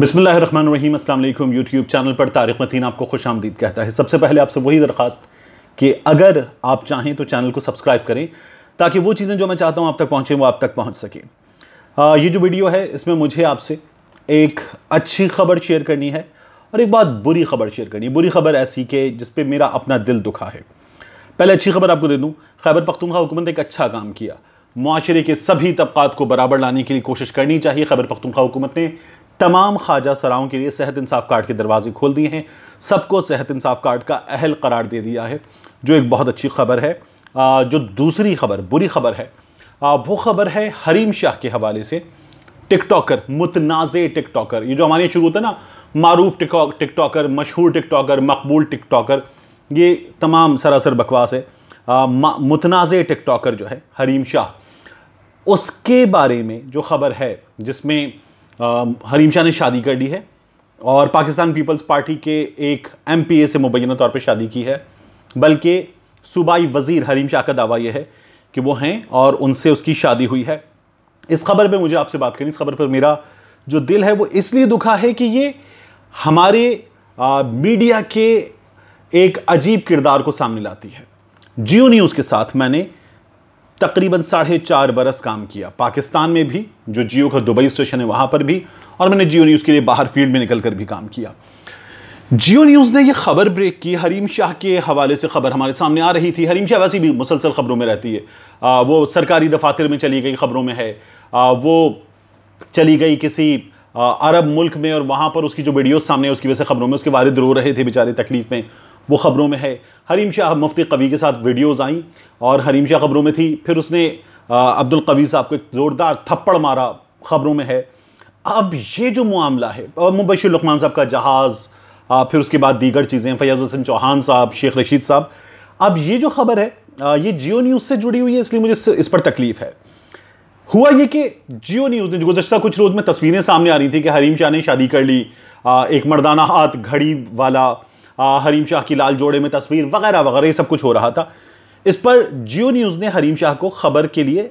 बसमिल अल्लाम YouTube channel पर तारिक मतीन आपको खुश आमदीद कहता है सबसे पहले आपसे वही दरख्वास्त कि अगर आप चाहें तो चैनल को सब्सक्राइब करें ताकि वो चीज़ें जो मैं चाहता हूँ आप तक पहुँचें वो आप तक पहुँच सकें ये जो वीडियो है इसमें मुझे आपसे एक अच्छी खबर शेयर करनी है और एक बहुत बुरी खबर शेयर करनी है बुरी खबर ऐसी कि जिस पर मेरा अपना दिल दुखा है पहले अच्छी खबर आपको दे दूँ खैबर पखतूनखा हुकूमत एक अच्छा काम किया माशरे के सभी तबक़ात को बराबर लाने के लिए कोशिश करनी चाहिए खैबर पखतूनखा हुकूमत ने तमाम ख्वाजा सराओं के लिए सेहत इंसाफ कार्ड के दरवाजे खोल दिए हैं सबको सेहत इंसाफ कार्ड का अहल करार दे दिया है जो एक बहुत अच्छी खबर है जो दूसरी खबर बुरी खबर है वो खबर है हरीम शाह के हवाले से टिकटॉकर मुतनाज़ टिकटॉकर ये जो हमारे यहाँ शुरू होता है ना मरूफ टिकटॉकर मशहूर टिकटॉकर मकबूल टिकटॉकर ये तमाम सरासर बकवास है मुतनाज़ टिकटॉकर जो है हरीम शाह उसके बारे में जो खबर है जिसमें हरीम शाह ने शादी कर ली है और पाकिस्तान पीपल्स पार्टी के एक एम से मुबैना तौर पर शादी की है बल्कि सूबाई वज़ीर हरीम शाह का दावा यह है कि वो हैं और उनसे उसकी शादी हुई है इस खबर पर मुझे आपसे बात करनी इस खबर पर मेरा जो दिल है वो इसलिए दुखा है कि ये हमारे आ, मीडिया के एक अजीब किरदार को सामने लाती है जियो न्यूज़ के साथ मैंने तकरीबन साढ़े चार बरस काम किया पाकिस्तान में भी जो जियो का दुबई स्टेशन है वहाँ पर भी और मैंने जियो न्यूज़ के लिए बाहर फील्ड में निकल कर भी काम किया जियो न्यूज़ ने यह खबर ब्रेक की हरीम शाह के हवाले से खबर हमारे सामने आ रही थी हरीम शाह वैसे भी मुसलसल खबरों में रहती है आ, वो सरकारी दफातर में चली गई खबरों में है आ, वो चली गई किसी आ, अरब मुल्क में और वहाँ पर उसकी जो वीडियोस सामने उसकी वजह से खबरों में उसके वारिद रो रहे थे बेचारे तकलीफ़ में वो ख़बरों में है हरीम शाह मुफ्ती कवी के साथ वीडियोज़ आईं और हरीम शाह ख़बरों में थी फिर उसने अब्दुल कवी साहब को एक ज़ोरदार थप्पड़ मारा ख़बरों में है अब ये जो मामला है और मुबशर लकमान साहब का जहाज़ फिर उसके बाद दीगर चीज़ें फैयाज हसन चौहान साहब शेख रशीद साहब अब ये जो खबर है ये जियो न्यूज़ से जुड़ी हुई है इसलिए मुझे इस पर तकलीफ़ है हुआ ये कि जियो न्यूज़ ने गुजशत कुछ रोज़ में तस्वीरें सामने आ रही थी कि हरीम शाह ने शादी कर ली एक मर्दाना हाथ घड़ी वाला हरीम शाह की लाल जोड़े में तस्वीर वगैरह वगैरह ये सब कुछ हो रहा था इस पर जियो न्यूज़ ने हरीम शाह को खबर के लिए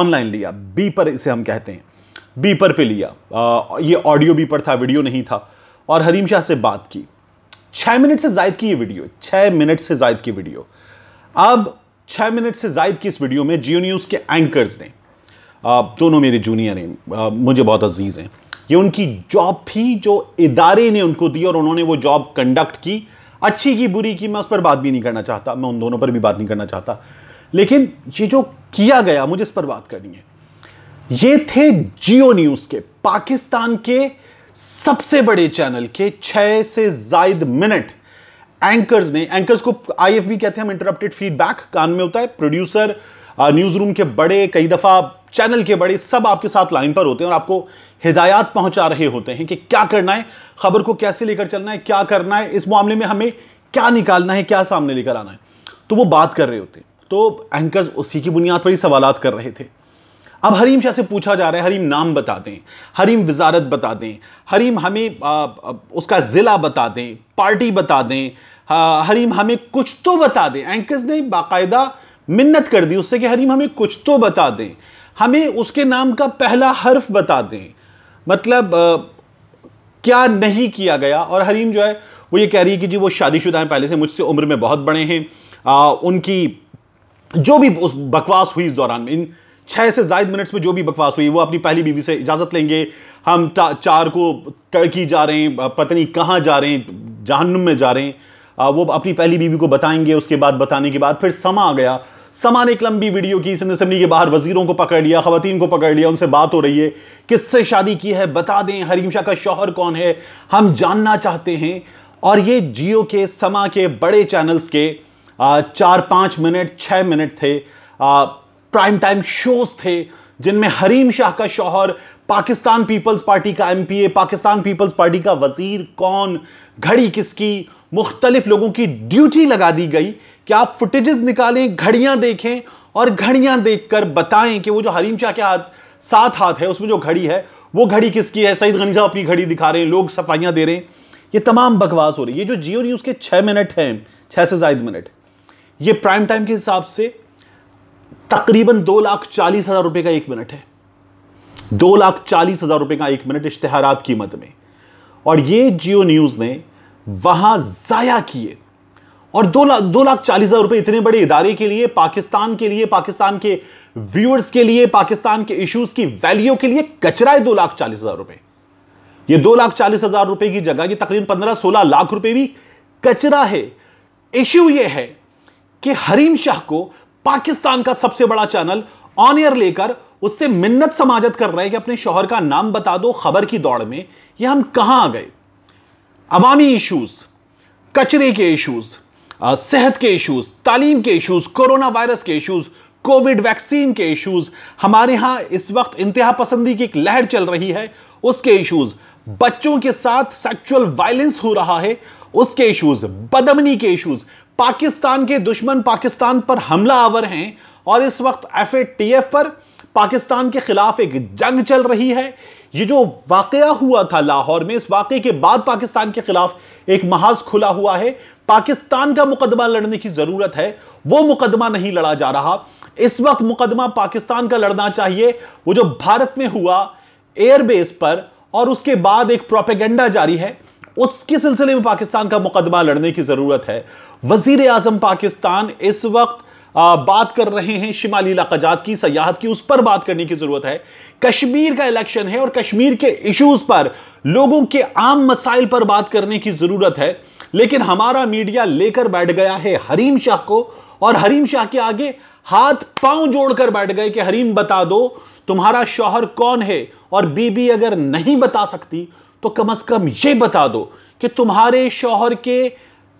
ऑनलाइन लिया बी पर इसे हम कहते हैं बी पर पे लिया आ, ये ऑडियो बी पर था वीडियो नहीं था और हरीम शाह से बात की छः मिनट से जायद की ये वीडियो छः मिनट से जायद की वीडियो अब छः मिनट से जायद की इस वीडियो में जियो न्यूज़ के एंकर्स ने आ, दोनों मेरे जूनियर हैं मुझे बहुत अजीज़ हैं ये उनकी जॉब थी जो इदारे ने उनको दी और उन्होंने वो जॉब कंडक्ट की अच्छी की बुरी की मैं उस पर बात भी नहीं करना चाहता मैं उन दोनों पर भी बात नहीं करना चाहता लेकिन ये जो किया गया मुझे इस पर बात करनी है ये थे जियो न्यूज़ के पाकिस्तान के सबसे बड़े चैनल के छह से जायद मिनट एंकर्स ने एंकर्स को आईएफबी कहते हैं हम इंटरप्टेड फीडबैक कान में होता है प्रोड्यूसर न्यूज रूम के बड़े कई दफ़ा चैनल के बड़े सब आपके साथ लाइन पर होते हैं और आपको हिदायत पहुंचा रहे होते हैं कि क्या करना है खबर को कैसे लेकर चलना है क्या करना है इस मामले में हमें क्या निकालना है क्या सामने लेकर आना है तो वो बात कर रहे होते हैं तो एंकर्स उसी की बुनियाद पर ही सवाल कर रहे थे अब हरीम शाह से पूछा जा रहा है हरीम नाम बता दें हरीम वजारत बता दें हरीम हमें आ, उसका ज़िला बता दें पार्टी बता दें आ, हरीम हमें कुछ तो बता दें एंकर्स ने बाकायदा मिन्नत कर दी उससे कि हरीम हमें कुछ तो बता दें हमें उसके नाम का पहला हर्फ बता दें मतलब आ, क्या नहीं किया गया और हरीम जो है वो ये कह रही है कि जी वो शादीशुदा हैं पहले से मुझसे उम्र में बहुत बड़े हैं आ, उनकी जो भी बकवास हुई इस दौरान इन छः से जायद मिनट्स में जो भी बकवास हुई वो अपनी पहली बीवी से इजाज़त लेंगे हम चार को टर्की जा रहे हैं पता नहीं कहाँ जा रहे हैं जहनुम में जा रहे हैं वो अपनी पहली बीवी को बताएंगे उसके बाद बताने के बाद फिर समा आ गया समान एक लंबी वीडियो की सिंध असम्बली के बाहर वजीरों को पकड़ लिया खातन को पकड़ लिया उनसे बात हो रही है किससे शादी की है बता दें हरीम शाह का शौहर कौन है हम जानना चाहते हैं और ये जियो के समा के बड़े चैनल्स के चार पाँच मिनट छः मिनट थे प्राइम टाइम शोज थे जिनमें हरीम शाह का शौहर पाकिस्तान पीपल्स पार्टी का एमपीए पाकिस्तान पीपल्स पार्टी का वजीर कौन घड़ी किसकी मुख्तलिफ लोगों की ड्यूटी लगा दी गई कि आप फुटेजेस निकालें घड़ियां देखें और घड़ियां देखकर बताएं कि वो जो हरीम शाह के हाथ सात हाथ है उसमें जो घड़ी है वो घड़ी किसकी है सईद गनी साहब अपनी घड़ी दिखा रहे हैं लोग सफाइयाँ दे रहे हैं ये तमाम बकवास हो रही है ये जो जियो न्यूज़ के छः मिनट हैं छः से जायद मिनट ये प्राइम टाइम के हिसाब से तकरीबन दो लाख चालीस हज़ार रुपये का एक मिनट है दो लाख चालीस हज़ार रुपये का एक मिनट इश्तहारात कीमत में और ये जियो न्यूज़ ने वहां जाया किए और दो लाख दो लाख चालीस हजार रुपए इतने बड़े इदारे के लिए पाकिस्तान के लिए पाकिस्तान के व्यूअर्स के लिए पाकिस्तान के इश्यूज की वैल्यू के लिए कचरा है दो लाख चालीस हजार रुपए ये दो लाख चालीस हजार रुपए की जगह की तकरीबन पंद्रह सोलह लाख रुपए भी कचरा है इश्यू यह है कि हरीम शाह को पाकिस्तान का सबसे बड़ा चैनल ऑन एयर लेकर उससे मिन्नत समाजत कर रहे हैं कि अपने शोहर का नाम बता दो खबर की दौड़ में ये हम कहां आ गए अवामी इश्यूज़ कचरे के इश्यूज़ सेहत के इश्यूज़ तालीम के इश्यूज़ कोरोना वायरस के इश्यूज़ कोविड वैक्सीन के इश्यूज़ हमारे यहाँ इस वक्त इंतहा पसंदी की एक लहर चल रही है उसके इश्यूज़ बच्चों के साथ सेक्चुअल वायलेंस हो रहा है उसके इश्यूज़ बदमनी के इश्यूज़ पाकिस्तान के दुश्मन पाकिस्तान पर हमला आवर हैं और इस वक्त एफ पर पाकिस्तान के खिलाफ एक जंग चल रही है ये जो वाक़ हुआ था लाहौर में इस वाक के बाद पाकिस्तान के खिलाफ एक महाज खुला हुआ है पाकिस्तान का मुकदमा लड़ने की ज़रूरत है वो मुकदमा नहीं लड़ा जा रहा इस वक्त मुकदमा पाकिस्तान का लड़ना चाहिए वो जो भारत में हुआ एयरबेस पर और उसके बाद एक प्रोपेगेंडा जारी है उसके सिलसिले में पाकिस्तान का मुकदमा लड़ने की ज़रूरत है वजीर आजम पाकिस्तान इस वक्त आ, बात कर रहे हैं शिमाली इलाकाजात की सयाहत की उस पर बात करने की जरूरत है कश्मीर का इलेक्शन है और कश्मीर के इश्यूज पर लोगों के आम मसाइल पर बात करने की जरूरत है लेकिन हमारा मीडिया लेकर बैठ गया है हरीम शाह को और हरीम शाह के आगे हाथ पांव जोड़कर बैठ गए कि हरीम बता दो तुम्हारा शौहर कौन है और बीबी अगर नहीं बता सकती तो कम अज कम ये बता दो कि तुम्हारे शौहर के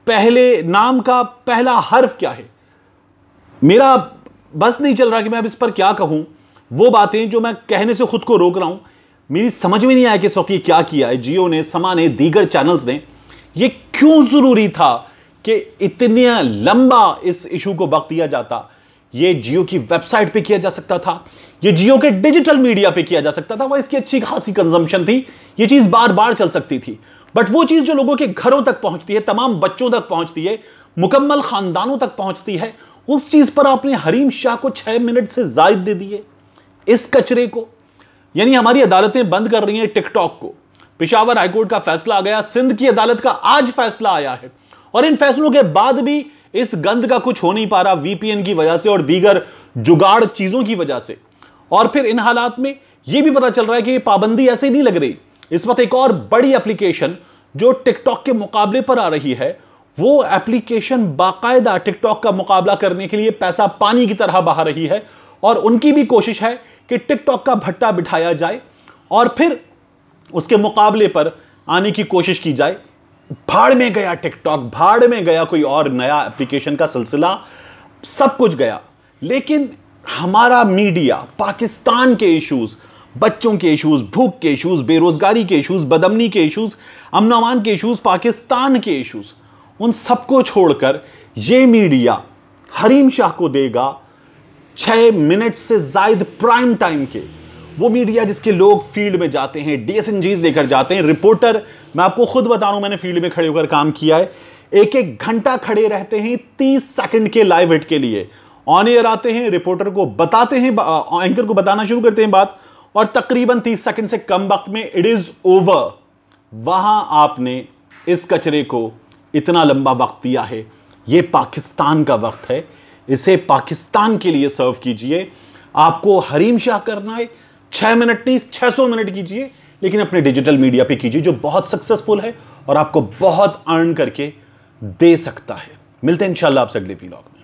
पहले नाम का पहला हर्फ क्या है मेरा बस नहीं चल रहा कि मैं अब इस पर क्या कहूं वो बातें जो मैं कहने से खुद को रोक रहा हूं मेरी समझ में नहीं आया कि इस वक्त ये क्या किया है जियो ने समा ने दीगर चैनल्स ने ये क्यों ज़रूरी था कि इतना लंबा इस इशू को वक्त दिया जाता ये जियो की वेबसाइट पे किया जा सकता था ये जियो के डिजिटल मीडिया पे किया जा सकता था वह इसकी अच्छी खासी कंजम्पशन थी ये चीज़ बार बार चल सकती थी बट वो चीज़ जो लोगों के घरों तक पहुंचती है तमाम बच्चों तक पहुंचती है मुकम्मल ख़ानदानों तक पहुंचती है उस चीज पर आपने हरीम शाह को छह मिनट से जायद दे दिए इस कचरे को यानी हमारी अदालतें बंद कर रही हैं टिकटॉक को पिशावर हाईकोर्ट का फैसला आ गया सिंध की अदालत का आज फैसला आया है और इन फैसलों के बाद भी इस गंद का कुछ हो नहीं पा रहा वीपीएन की वजह से और दीगर जुगाड़ चीजों की वजह से और फिर इन हालात में यह भी पता चल रहा है कि पाबंदी ऐसे नहीं लग रही इस वक्त एक और बड़ी एप्लीकेशन जो टिकटॉक के मुकाबले पर आ रही है वो एप्लीकेशन बाकायदा टिकटॉक का मुकाबला करने के लिए पैसा पानी की तरह बहा रही है और उनकी भी कोशिश है कि टिकटॉक का भट्टा बिठाया जाए और फिर उसके मुकाबले पर आने की कोशिश की जाए भाड़ में गया टिकटॉक भाड़ में गया कोई और नया एप्लीकेशन का सिलसिला सब कुछ गया लेकिन हमारा मीडिया पाकिस्तान के इश्यूज़ बच्चों के इश्यूज़ भूख के इश्यूज़ बेरोज़गारी के इश्यूज़ बदमनी के इश्यूज़ अमनामान के इश्यूज़ पाकिस्तान के इश्यूज़ उन सबको छोड़कर ये मीडिया हरीम शाह को देगा छः मिनट से जायद प्राइम टाइम के वो मीडिया जिसके लोग फील्ड में जाते हैं डी लेकर जाते हैं रिपोर्टर मैं आपको खुद बता रहा हूं मैंने फील्ड में खड़े होकर काम किया है एक एक घंटा खड़े रहते हैं तीस सेकंड के लाइव हिट के लिए ऑन एयर आते हैं रिपोर्टर को बताते हैं एंकर को बताना शुरू करते हैं बात और तकरीबन तीस सेकंड से कम वक्त में इट इज ओवर वहां आपने इस कचरे को इतना लंबा वक्त दिया है ये पाकिस्तान का वक्त है इसे पाकिस्तान के लिए सर्व कीजिए आपको हरीम शाह करना है छः मिनट नहीं छः सौ मिनट कीजिए लेकिन अपने डिजिटल मीडिया पे कीजिए जो बहुत सक्सेसफुल है और आपको बहुत अर्न करके दे सकता है मिलते हैं इंशाल्लाह आपसे अगले व्लॉग में